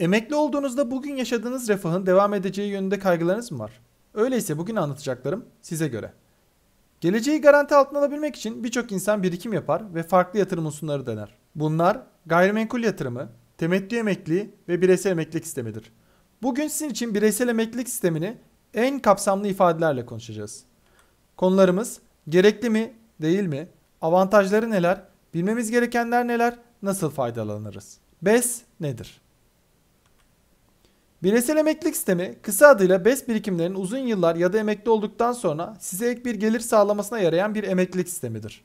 Emekli olduğunuzda bugün yaşadığınız refahın devam edeceği yönünde kaygılarınız mı var? Öyleyse bugün anlatacaklarım size göre. Geleceği garanti altına alabilmek için birçok insan birikim yapar ve farklı yatırım unsurları dener. Bunlar gayrimenkul yatırımı, temettü emekliliği ve bireysel emeklilik sistemidir. Bugün sizin için bireysel emeklilik sistemini en kapsamlı ifadelerle konuşacağız. Konularımız gerekli mi, değil mi, avantajları neler, bilmemiz gerekenler neler, nasıl faydalanırız? BES nedir? Bireysel emeklilik sistemi kısa adıyla BES birikimlerinin uzun yıllar ya da emekli olduktan sonra size ek bir gelir sağlamasına yarayan bir emeklilik sistemidir.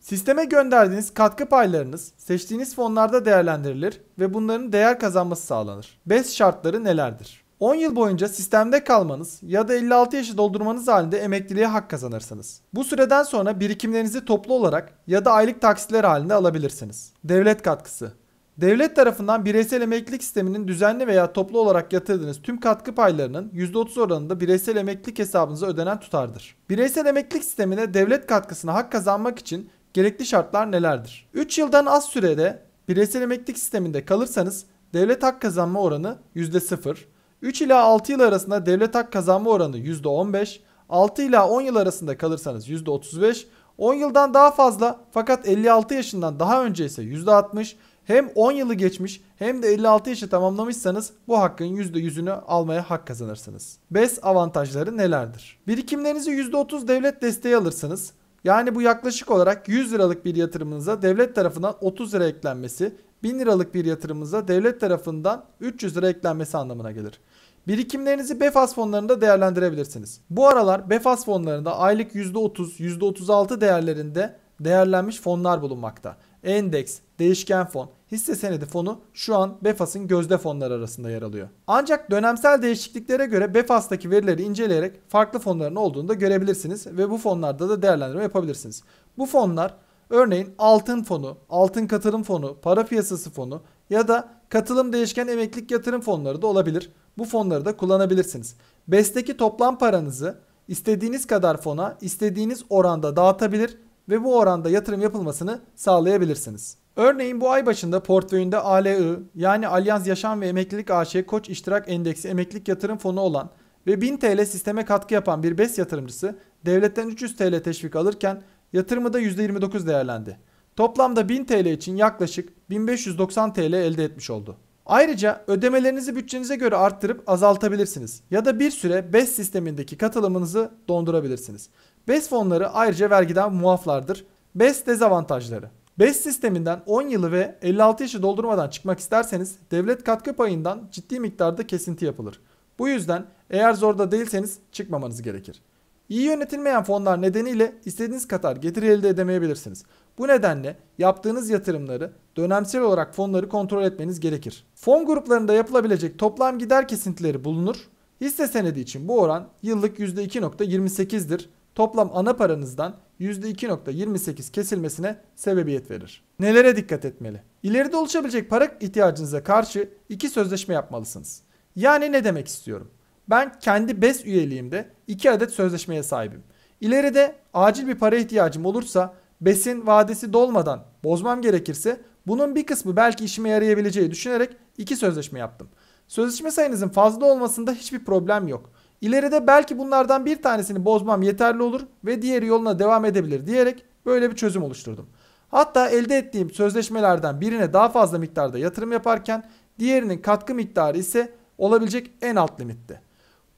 Sisteme gönderdiğiniz katkı paylarınız seçtiğiniz fonlarda değerlendirilir ve bunların değer kazanması sağlanır. BES şartları nelerdir? 10 yıl boyunca sistemde kalmanız ya da 56 yaşı doldurmanız halinde emekliliğe hak kazanırsınız. Bu süreden sonra birikimlerinizi toplu olarak ya da aylık taksitler halinde alabilirsiniz. Devlet katkısı Devlet tarafından bireysel emeklilik sisteminin düzenli veya toplu olarak yatırdığınız tüm katkı paylarının %30 oranında bireysel emeklilik hesabınıza ödenen tutardır. Bireysel emeklilik sistemine devlet katkısına hak kazanmak için gerekli şartlar nelerdir? 3 yıldan az sürede bireysel emeklilik sisteminde kalırsanız devlet hak kazanma oranı %0, 3 ila 6 yıl arasında devlet hak kazanma oranı %15, 6 ila 10 yıl arasında kalırsanız %35, 10 yıldan daha fazla fakat 56 yaşından daha önce ise %60, hem 10 yılı geçmiş hem de 56 yaşı tamamlamışsanız bu hakkın %100'ünü almaya hak kazanırsınız. BES avantajları nelerdir? Birikimlerinizi %30 devlet desteği alırsınız. Yani bu yaklaşık olarak 100 liralık bir yatırımınıza devlet tarafından 30 lira eklenmesi, 1000 liralık bir yatırımınıza devlet tarafından 300 lira eklenmesi anlamına gelir. Birikimlerinizi BEFAS fonlarında değerlendirebilirsiniz. Bu aralar BEFAS fonlarında aylık %30, %36 değerlerinde değerlenmiş fonlar bulunmakta endeks, değişken fon, hisse senedi fonu şu an BEFAS'ın gözde fonlar arasında yer alıyor. Ancak dönemsel değişikliklere göre BEFAS'taki verileri inceleyerek farklı fonların olduğunu da görebilirsiniz ve bu fonlarda da değerlendirme yapabilirsiniz. Bu fonlar örneğin altın fonu, altın katılım fonu, para piyasası fonu ya da katılım değişken emeklilik yatırım fonları da olabilir. Bu fonları da kullanabilirsiniz. BES'teki toplam paranızı istediğiniz kadar fona, istediğiniz oranda dağıtabilir ve bu oranda yatırım yapılmasını sağlayabilirsiniz. Örneğin bu ay başında portföyünde ALI yani Allianz Yaşam ve Emeklilik AŞ Koç İştirak Endeksi Emeklilik Yatırım Fonu olan ve 1000 TL sisteme katkı yapan bir BES yatırımcısı devletten 300 TL teşvik alırken yatırımı da %29 değerlendi. Toplamda 1000 TL için yaklaşık 1590 TL elde etmiş oldu. Ayrıca ödemelerinizi bütçenize göre arttırıp azaltabilirsiniz ya da bir süre BES sistemindeki katılımınızı dondurabilirsiniz. BES fonları ayrıca vergiden muaflardır. BES dezavantajları. BES sisteminden 10 yılı ve 56 yaşı doldurmadan çıkmak isterseniz devlet katkı payından ciddi miktarda kesinti yapılır. Bu yüzden eğer zorda değilseniz çıkmamanız gerekir. İyi yönetilmeyen fonlar nedeniyle istediğiniz kadar getiri elde edemeyebilirsiniz. Bu nedenle yaptığınız yatırımları dönemsel olarak fonları kontrol etmeniz gerekir. Fon gruplarında yapılabilecek toplam gider kesintileri bulunur. Hisse senedi için bu oran yıllık %2.28'dir toplam ana paranızdan %2.28 kesilmesine sebebiyet verir. Nelere dikkat etmeli? İleride oluşabilecek para ihtiyacınıza karşı iki sözleşme yapmalısınız. Yani ne demek istiyorum? Ben kendi BES üyeliğimde iki adet sözleşmeye sahibim. İleride acil bir para ihtiyacım olursa BES'in vadesi dolmadan bozmam gerekirse bunun bir kısmı belki işime yarayabileceği düşünerek iki sözleşme yaptım. Sözleşme sayınızın fazla olmasında hiçbir problem yok. İleride belki bunlardan bir tanesini bozmam yeterli olur ve diğeri yoluna devam edebilir diyerek böyle bir çözüm oluşturdum. Hatta elde ettiğim sözleşmelerden birine daha fazla miktarda yatırım yaparken diğerinin katkı miktarı ise olabilecek en alt limitte.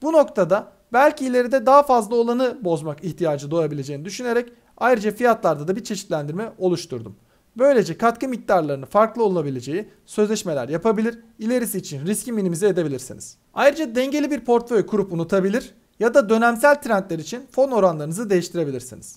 Bu noktada belki ileride daha fazla olanı bozmak ihtiyacı doğabileceğini düşünerek ayrıca fiyatlarda da bir çeşitlendirme oluşturdum. Böylece katkı miktarlarını farklı olabileceği sözleşmeler yapabilir, ilerisi için riski minimize edebilirsiniz. Ayrıca dengeli bir portföy kurup unutabilir ya da dönemsel trendler için fon oranlarınızı değiştirebilirsiniz.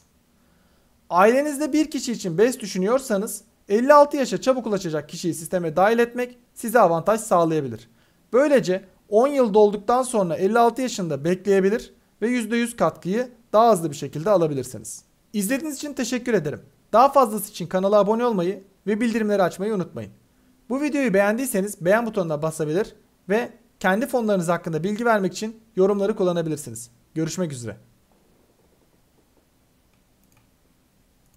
Ailenizde bir kişi için BES düşünüyorsanız 56 yaşa çabuk ulaşacak kişiyi sisteme dahil etmek size avantaj sağlayabilir. Böylece 10 yıl dolduktan sonra 56 yaşında bekleyebilir ve %100 katkıyı daha hızlı bir şekilde alabilirsiniz. İzlediğiniz için teşekkür ederim. Daha fazlası için kanala abone olmayı ve bildirimleri açmayı unutmayın. Bu videoyu beğendiyseniz beğen butonuna basabilir ve kendi fonlarınız hakkında bilgi vermek için yorumları kullanabilirsiniz. Görüşmek üzere.